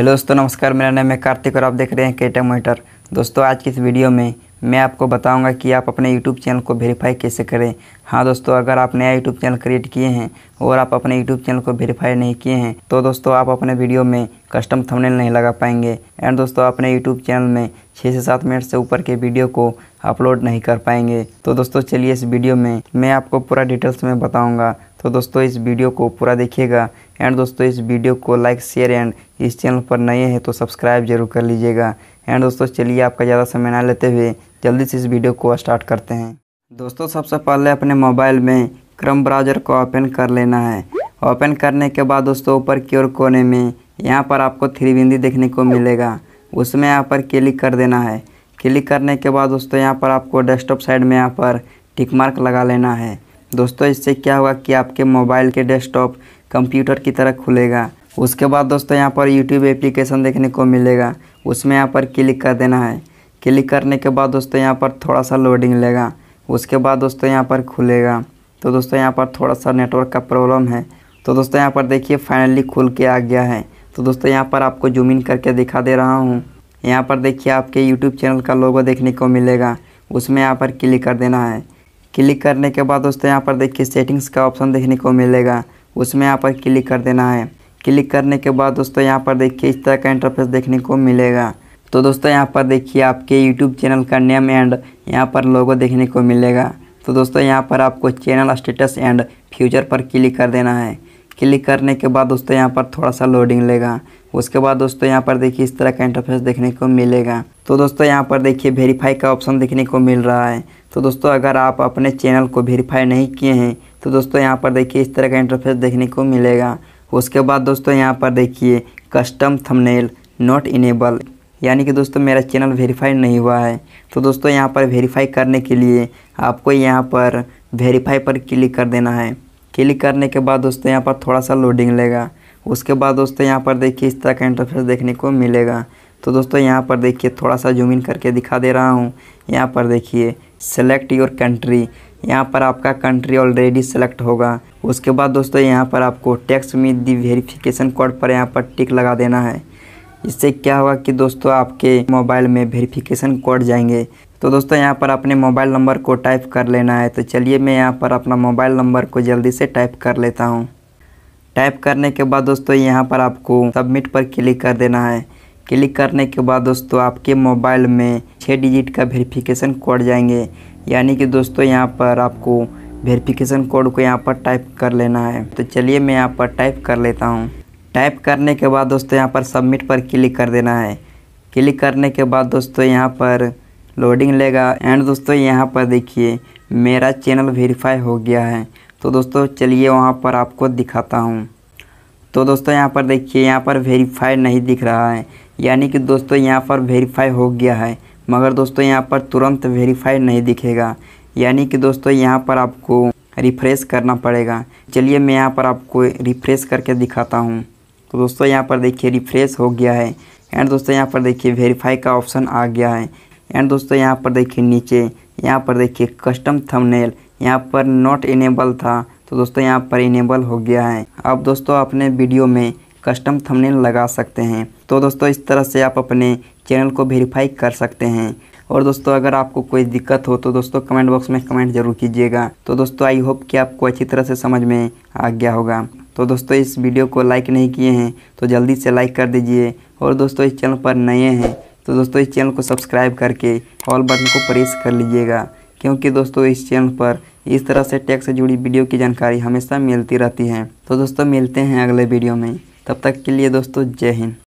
hello दोस्तों नमस्कार मेरा नाम है कार्तिक और आप देख रहे हैं केटा मोटर दोस्तों आज की इस वीडियो में मैं आपको बताऊंगा कि आप अपने यूट्यूब चैनल को वेरीफाई कैसे करें हाँ दोस्तों अगर आप नया यूट्यूब चैनल क्रिएट किए हैं और आप अपने यूट्यूब चैनल को वेरीफाई नहीं किए हैं तो दोस्तों आप अपने वीडियो में कस्टम थमनेल नहीं लगा पाएंगे एंड दोस्तों अपने यूट्यूब चैनल में छः से सात मिनट से ऊपर के वीडियो को अपलोड नहीं कर पाएंगे तो दोस्तों चलिए इस वीडियो में मैं आपको पूरा डिटेल्स में बताऊंगा तो दोस्तों इस वीडियो को पूरा देखिएगा एंड दोस्तों इस वीडियो को लाइक शेयर एंड इस चैनल पर नए हैं तो सब्सक्राइब जरूर कर लीजिएगा एंड दोस्तों चलिए आपका ज़्यादा समय ना लेते हुए जल्दी से इस वीडियो को स्टार्ट करते हैं दोस्तों सबसे पहले अपने मोबाइल में क्रम ब्राउज़र को ओपन कर लेना है ओपन करने के बाद दोस्तों ऊपर की ओर कोने में यहाँ पर आपको थ्री बिंदी देखने को मिलेगा उसमें यहाँ पर क्लिक कर देना है क्लिक करने के बाद दोस्तों यहाँ पर आपको डेस्कटॉप साइड में यहाँ पर टिक मार्क लगा लेना है दोस्तों इससे क्या होगा कि आपके मोबाइल के डेस्कटॉप कंप्यूटर की तरह खुलेगा उसके बाद दोस्तों यहाँ पर यूट्यूब एप्लीकेशन देखने को मिलेगा उसमें यहाँ पर क्लिक कर देना है क्लिक करने के बाद दोस्तों यहाँ पर थोड़ा सा लोडिंग लेगा उसके बाद दोस्तों यहाँ पर खुलेगा तो दोस्तों यहाँ पर थोड़ा सा नेटवर्क का प्रॉब्लम है तो दोस्तों यहाँ पर देखिए फाइनली खुल के आ गया है तो दोस्तों यहाँ पर आपको जूम इन करके दिखा दे रहा हूँ यहाँ पर देखिए आपके यूट्यूब चैनल का लोगो देखने को मिलेगा उसमें यहाँ पर क्लिक कर देना है क्लिक करने के बाद दोस्तों यहाँ पर देखिए सेटिंग्स का ऑप्शन देखने को मिलेगा उसमें यहाँ पर क्लिक कर देना है क्लिक करने के बाद दोस्तों यहाँ पर देखिए इस तरह का इंटरफेस देखने को मिलेगा तो दोस्तों यहाँ पर देखिए आपके यूट्यूब चैनल का नेम एंड यहाँ पर लोगो देखने को मिलेगा तो दोस्तों यहाँ पर आपको चैनल स्टेटस एंड फ्यूचर पर क्लिक कर देना है क्लिक करने के बाद दोस्तों यहाँ पर थोड़ा सा लोडिंग लेगा उसके बाद दोस्तों यहाँ पर देखिए इस तरह का इंटरफेस देखने को मिलेगा तो दोस्तों यहाँ पर देखिए वेरीफाई का ऑप्शन देखने को मिल रहा है तो दोस्तों अगर आप अपने चैनल को वेरीफाई नहीं किए हैं तो दोस्तों यहाँ पर देखिए इस तरह का इंटरफेस देखने को मिलेगा उसके बाद दोस्तों यहाँ पर देखिए कस्टम थंबनेल नॉट इनेबल यानी कि दोस्तों मेरा चैनल वेरीफाई नहीं हुआ है तो दोस्तों यहाँ पर वेरीफाई करने के लिए आपको यहाँ पर वेरीफाई पर क्लिक कर देना है क्लिक करने के बाद दोस्तों यहाँ पर थोड़ा सा लोडिंग लेगा उसके बाद दोस्तों यहाँ पर देखिए इस तरह का इंटरफेस देखने को मिलेगा तो दोस्तों यहाँ पर देखिए थोड़ा सा जूम इन करके दिखा दे रहा हूँ यहाँ पर देखिए सेलेक्ट योर कंट्री यहाँ पर आपका कंट्री ऑलरेडी सेलेक्ट होगा उसके बाद दोस्तों यहाँ पर आपको टैक्स में दी वेरिफिकेशन कोड पर यहाँ पर टिक लगा देना है इससे क्या होगा कि दोस्तों आपके मोबाइल में वेरिफिकेशन कोड जाएंगे तो दोस्तों यहाँ पर अपने मोबाइल नंबर को टाइप कर लेना है तो चलिए मैं यहाँ पर अपना मोबाइल नंबर को जल्दी से टाइप कर लेता हूँ टाइप करने के बाद दोस्तों यहाँ पर आपको सबमिट पर क्लिक कर देना है क्लिक करने के बाद दोस्तों आपके मोबाइल में छः डिजिट का वेरिफिकेशन कोड जाएंगे यानी कि दोस्तों यहाँ पर आपको वेरिफिकेशन कोड को यहाँ पर टाइप कर लेना है तो चलिए मैं यहाँ पर टाइप कर लेता हूँ टाइप करने के बाद दोस्तों यहाँ पर सबमिट पर क्लिक कर देना है क्लिक करने के बाद दोस्तों यहाँ पर लोडिंग लेगा एंड दोस्तों यहाँ पर देखिए मेरा चैनल वेरीफाई हो गया है तो दोस्तों चलिए वहाँ पर आपको दिखाता हूँ तो दोस्तों यहाँ पर देखिए यहाँ पर वेरीफाई नहीं दिख रहा है यानी कि दोस्तों यहाँ पर वेरीफाई हो गया है मगर दोस्तों यहाँ पर तुरंत वेरीफाई नहीं दिखेगा यानी कि दोस्तों यहाँ पर आपको रिफ़्रेश करना पड़ेगा चलिए मैं यहाँ पर आपको रिफ़्रेश करके दिखाता हूँ तो दोस्तों यहाँ पर देखिए रिफ़्रेश हो गया है एंड दोस्तों यहाँ पर देखिए वेरीफाई का ऑप्शन आ गया है एंड दोस्तों यहाँ पर देखिए नीचे यहाँ पर देखिए कस्टम थंबनेल यहाँ पर नॉट इनेबल था तो दोस्तों यहाँ पर इनेबल हो गया है अब दोस्तों अपने वीडियो में कस्टम थंबनेल लगा सकते हैं तो दोस्तों इस तरह से आप अपने चैनल को वेरीफाई कर सकते हैं और दोस्तों अगर आपको कोई दिक्कत हो तो दोस्तों कमेंट बॉक्स में कमेंट जरूर कीजिएगा तो दोस्तों आई होप कि आपको अच्छी तरह से समझ में आ गया होगा तो दोस्तों इस वीडियो को लाइक नहीं किए हैं तो जल्दी से लाइक कर दीजिए और दोस्तों इस चैनल पर नए हैं तो दोस्तों इस चैनल को सब्सक्राइब करके ऑल बटन को प्रेस कर लीजिएगा क्योंकि दोस्तों इस चैनल पर इस तरह से टैक्स से जुड़ी वीडियो की जानकारी हमेशा मिलती रहती है तो दोस्तों मिलते हैं अगले वीडियो में तब तक के लिए दोस्तों जय हिंद